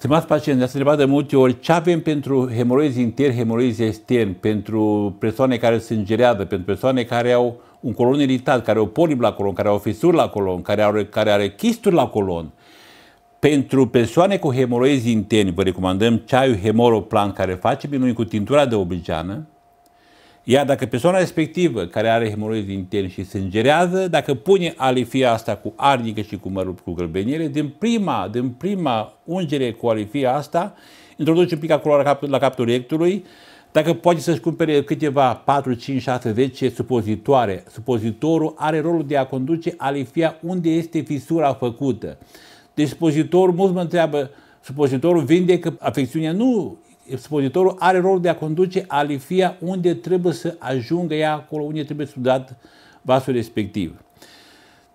Stimați pacienți, ne-ați întrebat de multe ori ce avem pentru hemoroizi interi, hemoroizi externi, pentru persoane care sângerează, pentru persoane care au un colon iritat, care au polip la colon, care au fisuri la colon, care are, care are chisturi la colon. Pentru persoane cu hemoroizi interni, vă recomandăm ceaiul Hemoroplan, care face minuni cu tintura de obligeană, iar dacă persoana respectivă care are hemoroizi interni și sângerează, dacă pune alifia asta cu arnică și cu mărul cu gălbeniere, din prima, din prima ungere cu alifia asta, introduce un pic acolo la cap, la capul rectului, dacă poate să-și cumpere câteva 4, 5, 6, 10 supozitoare, supozitorul are rolul de a conduce alifia unde este fisura făcută. Deci supozitorul, mulți mă întreabă, supozitorul vindecă afecțiunea. Nu, expozitorul are rolul de a conduce alifia unde trebuie să ajungă ea acolo, unde trebuie studiat vasul respectiv.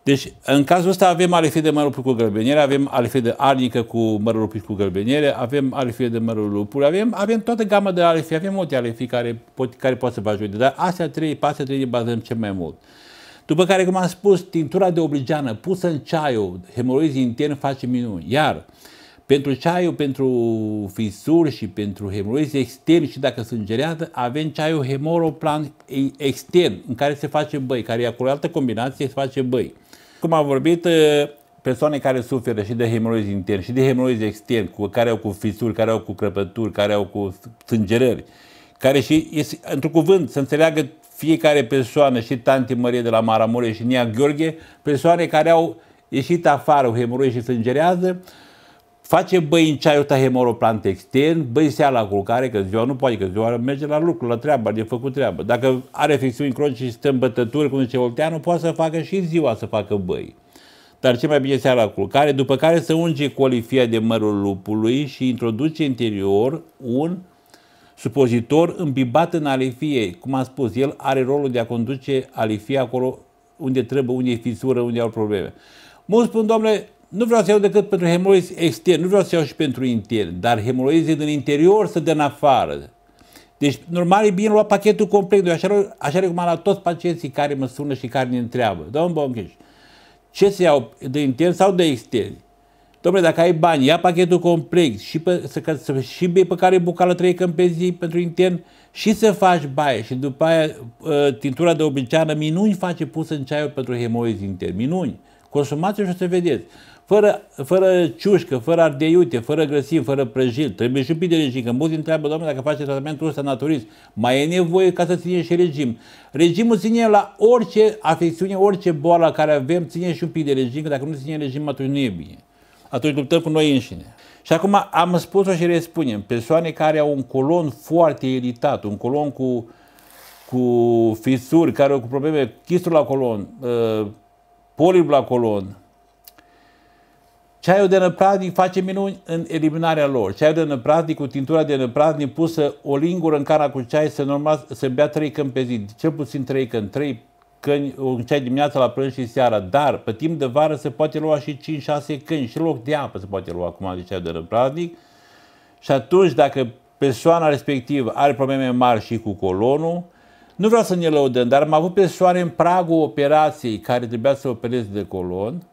Deci, în cazul ăsta avem alifie de mărul cu gălbeniere, avem alifie de arnică cu mărul cu gălbeniere, avem alifie de mărul lupuri, avem, avem toată gama de alifie, avem multe alifii care, pot, care pot să vă ajute, dar astea trei, pe astea trei bazăm cel mai mult. După care, cum am spus, tintura de obligeană pusă în ceaiul, hemoroizii intern face minuni. Iar uh, pentru ceaiul, pentru fisuri și pentru hemoroizi externi și dacă sângerează, avem ceaiul hemoroplan extern, în care se face băi, care e acolo altă combinație, se face băi. Cum am vorbit, ă, persoane care suferă și de hemoroizi interni și de hemoroizi externi, cu, care au cu fisuri, care au cu crăpături, care au cu sângerări, care și, într-un cuvânt, să înțeleagă fiecare persoană, și Tante Mărie de la Maramure și Nia Gheorghe, persoane care au ieșit afară, hemoroizi și sângerează, face băi în ceaiul ta hemoroplant extern, băi se ia la culcare, că ziua nu poate, că ziua merge la lucru, la treabă, de făcut treabă. Dacă are fixiuni cronice și stă în bătături, cum zice Olteanu, poate să facă și ziua să facă băi. Dar ce mai bine se ia la culcare, după care să unge colifia de mărul lupului și introduce interior un supozitor îmbibat în alifie. Cum am spus, el are rolul de a conduce alifia acolo unde trebuie, unde e fisură, unde au probleme. Mulți spun, domnule, nu vreau să iau decât pentru hemoroizi extern, nu vreau să iau și pentru intern, dar hemoroizi din interior să dă în afară. Deci, normal, e bine lua pachetul complet. Eu așa, așa recomand la toți pacienții care mă sună și care ne întreabă. Domnul Bomcheș, ce să iau de intern sau de extern? Domnule, dacă ai bani, ia pachetul complex și, pe, să, să, și bei pe care bucală trei când pe zi pentru intern și să faci baie și după aia ă, tintura de obiceană minuni face pusă în ceaiul pentru hemoizi intern. Minuni. Consumați-o și o să vedeți fără, fără ciușcă, fără ardeiute, fără grăsim, fără prăjil. Trebuie și un pic de regim. Că mulți întreabă, doamne, dacă faci tratamentul ăsta naturist, mai e nevoie ca să ține și regim. Regimul ține la orice afecțiune, orice boală care avem, ține și un pic de regim, că dacă nu ține regim, atunci nu e bine. Atunci luptăm cu noi înșine. Și acum am spus-o și respunem. Persoane care au un colon foarte iritat, un colon cu, cu fisuri, care au cu probleme, chistul la colon, uh, la colon, Ceaiul de năpraznic face minuni în eliminarea lor. Ceaiul de năpraznic cu tintura de năpraznic pusă o lingură în cana cu ceai se, normal, se bea trei căni pe zi, cel puțin trei căni, trei căni, un ceai dimineața la prânz și seara, dar pe timp de vară se poate lua și 5-6 căni și loc de apă se poate lua acum de ceaiul de năpraznic și atunci dacă persoana respectivă are probleme mari și cu colonul, nu vreau să ne lăudăm, dar am avut persoane în pragul operației care trebuia să opereze de colon,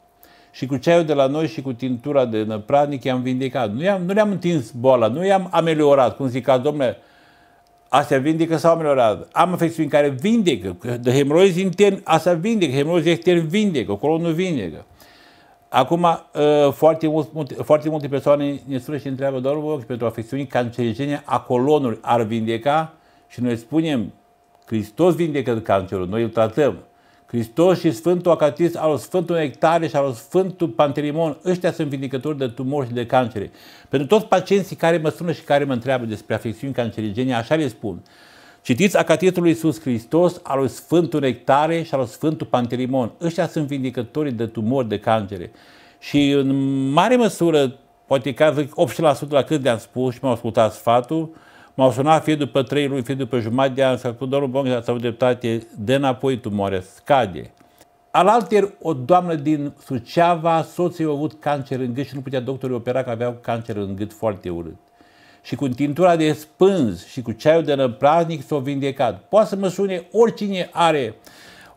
și cu ceaiul de la noi și cu tintura de năpradnic i-am vindicat. Nu, i-am, nu le-am întins boala, nu i-am ameliorat, cum zic, domnule, astea vindecă sau ameliorat. Am afecțiuni care vindecă, de hemoroizi intern, asta vindecă, hemoroizi extern vindecă, colonul vindecă. Acum, uh, foarte, mult, foarte multe persoane ne sună și întreabă, doar vă pentru afecțiuni cancerigene a colonului ar vindeca și noi spunem, Hristos vindecă cancerul, noi îl tratăm. Hristos și Sfântul Acatist, al Sfântului Nectare și al Sfântul Pantelimon, ăștia sunt vindicători de tumori și de cancere. Pentru toți pacienții care mă sună și care mă întreabă despre afecțiuni cancerigene, așa le spun. Citiți Acatistul lui Iisus Hristos, al lui Sfântul Nectare și al Sfântul Pantelimon. Ăștia sunt vindicătorii de tumori, de cancere. Și în mare măsură, poate că 8% la cât de-am spus și m-au ascultat sfatul, M-au sunat fie după trei luni, fie după jumătate de an s-a spus, domnul Bongă, ați avut dreptate, de înapoi tumoare, scade. altier o doamnă din Suceava, soții au avut cancer în gât și nu putea doctorul opera că aveau cancer în gât foarte urât. Și cu tintura de spânz și cu ceaiul de năpraznic s au vindecat. Poate să mă sune oricine are,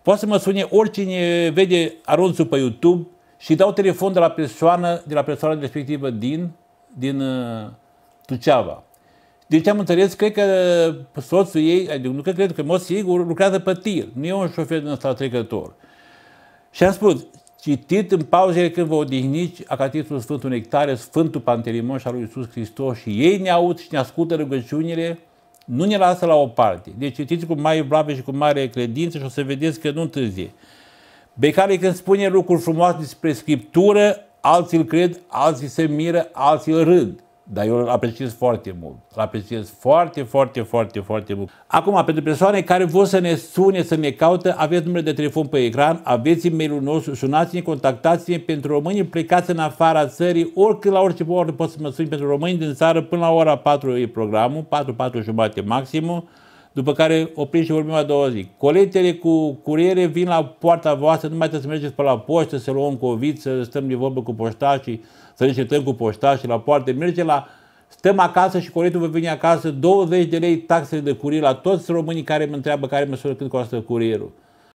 poate să mă sune oricine vede arunțul pe YouTube și dau telefon de la persoană, de la persoana respectivă din, din uh, Suceava. Deci am înțeles, cred că soțul ei, adică nu că cred că, în mod sigur, lucrează pe tir. Nu e un șofer din ăsta trecător. Și am spus, citit în pauzele când vă odihniți Acatistul Sfântul Nectare, Sfântul Pantelimon și al lui Iisus Hristos și ei ne aud și ne ascultă rugăciunile, nu ne lasă la o parte. Deci citiți cu mai vlave și cu mare credință și o să vedeți că nu întârzie. Becare când spune lucruri frumoase despre Scriptură, alții îl cred, alții se miră, alții îl râd. Dar eu îl apreciez foarte mult. Îl apreciez foarte, foarte, foarte, foarte mult. Acum, pentru persoane care vor să ne sune, să ne caută, aveți numele de telefon pe ecran, aveți e-mailul nostru, sunați-ne, contactați-ne pentru români, plecați în afara țării, oricând la orice oră poți să mă suni pentru români din țară, până la ora 4 e programul, 4-4 jumate maximum. După care oprim și vorbim a doua zi. Coletele cu curiere vin la poarta voastră, nu mai trebuie să mergeți pe la poștă, să luăm COVID, să stăm de vorbă cu poștașii, să ne cu poștașii la poartă. Merge la Stăm acasă și coletul vă vine acasă, 20 de lei taxele de curier la toți românii care mă întreabă care măsură când costă curierul.